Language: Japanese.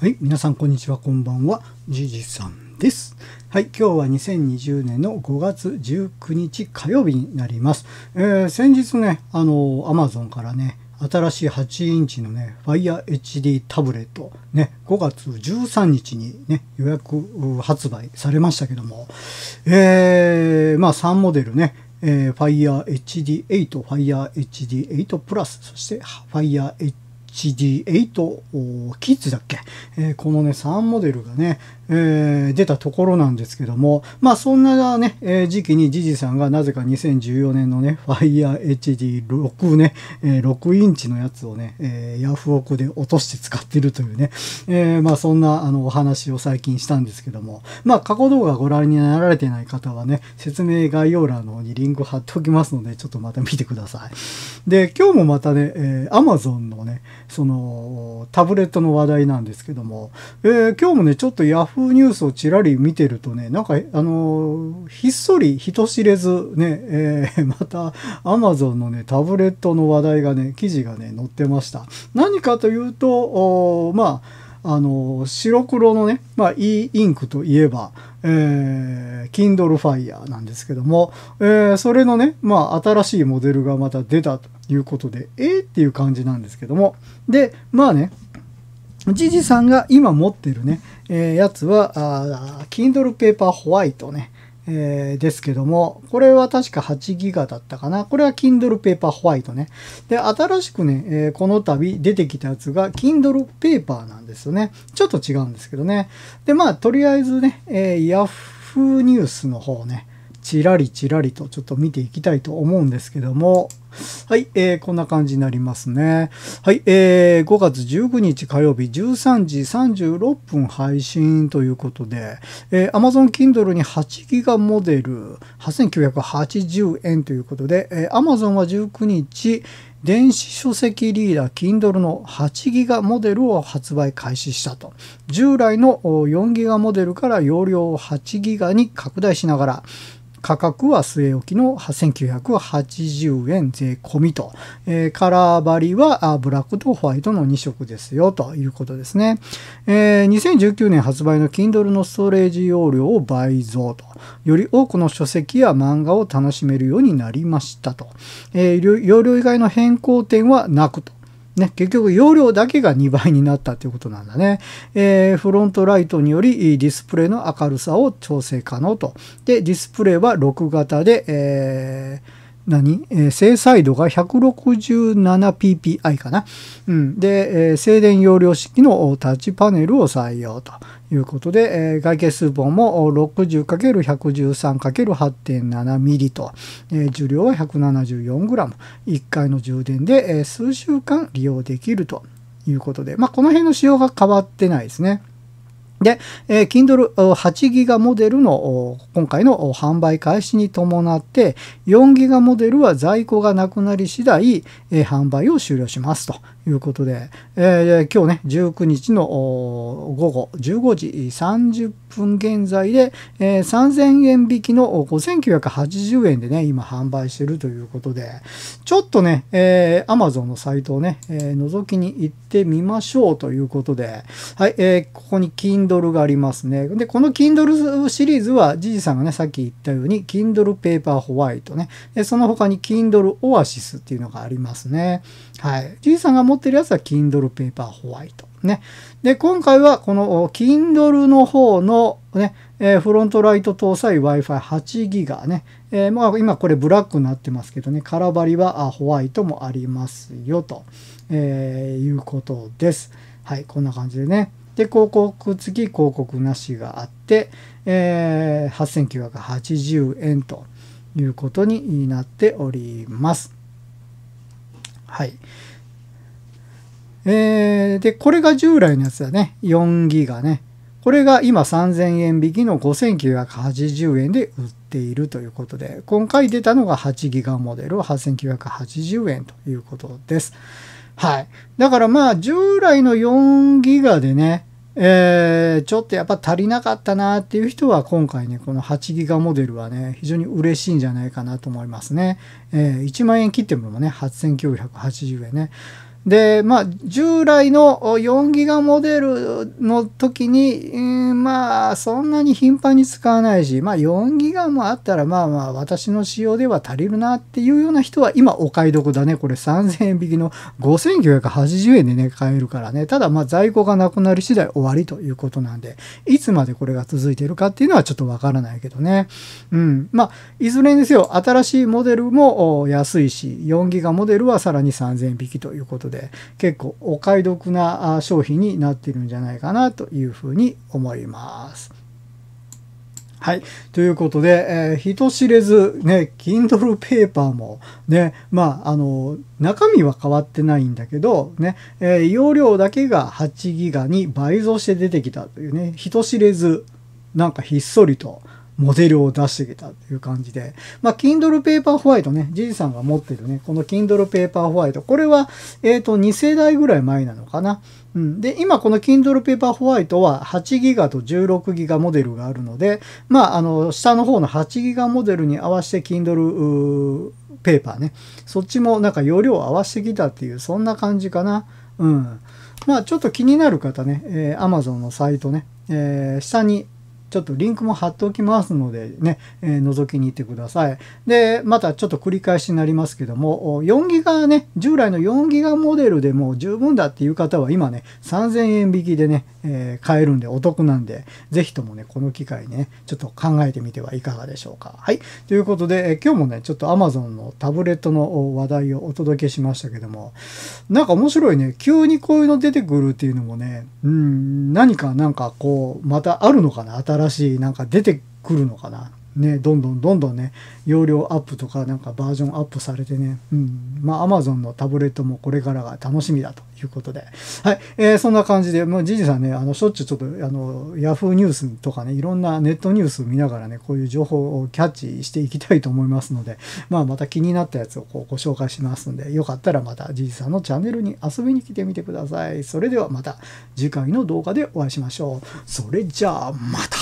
はい、皆さんこんにちは、こんばんは、じじさんです。はい、今日は2020年の5月19日火曜日になります。えー、先日ね、あの、アマゾンからね、新しい8インチのね、Fire HD タブレット、ね、5月13日にね、予約発売されましたけども、えー、まあ3モデルね、えー、Fire HD8、Fire HD8 プラス、そして Fire HD HD8 キッズだっけ、えー、このね、3モデルがね、えー、出たところなんですけども、まあそんなね、えー、時期にジジさんがなぜか2014年のね、FireHD6 ね、えー、6インチのやつをね、えー、ヤフオクで落として使ってるというね、えー、まあそんなあのお話を最近したんですけども、まあ過去動画ご覧になられてない方はね、説明概要欄の方にリンク貼っておきますので、ちょっとまた見てください。で、今日もまたね、えー、Amazon のね、そのタブレットの話題なんですけども、えー、今日もね、ちょっと y a ニュースをちらり見てるとね、なんか、あの、ひっそり人知れずね、えー、また Amazon のね、タブレットの話題がね、記事がね、載ってました。何かというと、まあ、あの、白黒のね、まあ、e インクといえば、えー、Kindle Fire なんですけども、えー、それのね、まあ、新しいモデルがまた出たということで、えー、っていう感じなんですけども、で、まあね、じじさんが今持ってるね、えー、やつは、あ Kindle Paper White ね、えー、ですけども、これは確か8ギガだったかな。これは Kindle Paper White ね。で、新しくね、えー、この度出てきたやつが Kindle Paper なんですよね。ちょっと違うんですけどね。で、まあ、とりあえずね、えー、Yahoo ニュースの方ね、ちらりちらりとちょっと見ていきたいと思うんですけども、はい、えー、こんな感じになりますね。はい、えー、5月19日火曜日13時36分配信ということで、えー、Amazon Kindle に 8GB モデル8980円ということで、えー、Amazon は19日、電子書籍リーダー Kindle の 8GB モデルを発売開始したと。従来の 4GB モデルから容量を 8GB に拡大しながら、価格は据え置きの1980円税込みと、えー、カラーバリはブラックとホワイトの2色ですよということですね、えー、2019年発売の Kindle のストレージ容量を倍増とより多くの書籍や漫画を楽しめるようになりましたと、えー、容量以外の変更点はなくとね、結局容量だけが2倍になったということなんだね、えー、フロントライトによりディスプレイの明るさを調整可能と。で、ディスプレイは6型で、えー何、えー、正彩度が 167ppi かな。うん、で、えー、静電容量式のタッチパネルを採用と。いうことで、えー、外径数本も 60×113×8.7mm と、えー、重量は 174g。1回の充電で、えー、数週間利用できるということで、まあ、この辺の仕様が変わってないですね。で、えー、Kindle 8ギガモデルの今回の販売開始に伴って4ギガモデルは在庫がなくなり次第、えー、販売を終了しますということで、えー、今日ね19日の午後15時30分現在で、えー、3000円引きの5980円でね今販売してるということでちょっとね、えー、Amazon のサイトをね、えー、覗きに行ってみましょうということではい、えー、ここに Kindle Kindle がありますね。で、この Kindle シリーズは、ジジさんがね、さっき言ったように、Kindle Paper White ね。で、その他に Kindle Oasis っていうのがありますね。はい。ジジさんが持ってるやつは Kindle Paper White。ね。で、今回はこの Kindle の方のね、えー、フロントライト搭載 Wi-Fi8 ギガね。えー、まあ今これブラックになってますけどね、カラバリはホワイトもありますよと、えー、いうことです。はい、こんな感じでね。で、広告付き、広告なしがあって、えー、8980円ということになっております。はい。えー、で、これが従来のやつだね。4ギガね。これが今3000円引きの5980円で売っているということで、今回出たのが8ギガモデル8980円ということです。はい。だからまあ従来の4ギガでね、えー、ちょっとやっぱ足りなかったなっていう人は今回ねこの8ギガモデルはね非常に嬉しいんじゃないかなと思いますね、えー、1万円切ってもね8980円ねでまあ、従来の4ギガモデルの時に、えー、まあそんなに頻繁に使わないし、まあ、4ギガもあったらまあまあ私の仕様では足りるなっていうような人は今お買い得だねこれ3000円引きの5980円でね買えるからねただまあ在庫がなくなり次第終わりということなんでいつまでこれが続いているかっていうのはちょっとわからないけどねうんまあいずれにせよ新しいモデルも安いし4ギガモデルはさらに3000円引きということでで結構お買い得な商品になってるんじゃないかなというふうに思います。はい。ということで、えー、人知れず、ね、Kindle ペーパーも、ね、まあ、あの、中身は変わってないんだけど、ね、えー、容量だけが8ギガに倍増して出てきたというね、人知れず、なんかひっそりと、モデルを出してきたという感じで、まあ、Kindle パーホワイトね、じいさんが持ってるね、この Kindle パーホワイト。これは、えっ、ー、と、2世代ぐらい前なのかな。うん、で、今この Kindle パーホワイトは8ギガと1 6ギガモデルがあるので、まあ、あの、下の方の8ギガモデルに合わせて Kindle ペーパーね、そっちもなんか容量を合わせてきたっていう、そんな感じかな。うん。まあ、ちょっと気になる方ね、えー、Amazon のサイトね、えー、下にちょっとリンクも貼っておきますのでね、えー、覗きに行ってください。で、またちょっと繰り返しになりますけども、4ギガね、従来の4ギガモデルでも十分だっていう方は今ね、3000円引きでね、えー、買えるんでお得なんで、ぜひともね、この機会ね、ちょっと考えてみてはいかがでしょうか。はい。ということで、えー、今日もね、ちょっと Amazon のタブレットの話題をお届けしましたけども、なんか面白いね、急にこういうの出てくるっていうのもね、うん、何かなんかこう、またあるのかな、新新しいなんか出てくるのかな。ね、どんどんどんどんね、容量アップとかなんかバージョンアップされてね、うん。まあ Amazon のタブレットもこれからが楽しみだということで。はい。えー、そんな感じで、もうじジさんね、あの、しょっちゅうちょっと、あの、Yahoo ニュースとかね、いろんなネットニュース見ながらね、こういう情報をキャッチしていきたいと思いますので、まあまた気になったやつをこうご紹介しますんで、よかったらまたじジさんのチャンネルに遊びに来てみてください。それではまた次回の動画でお会いしましょう。それじゃあ、また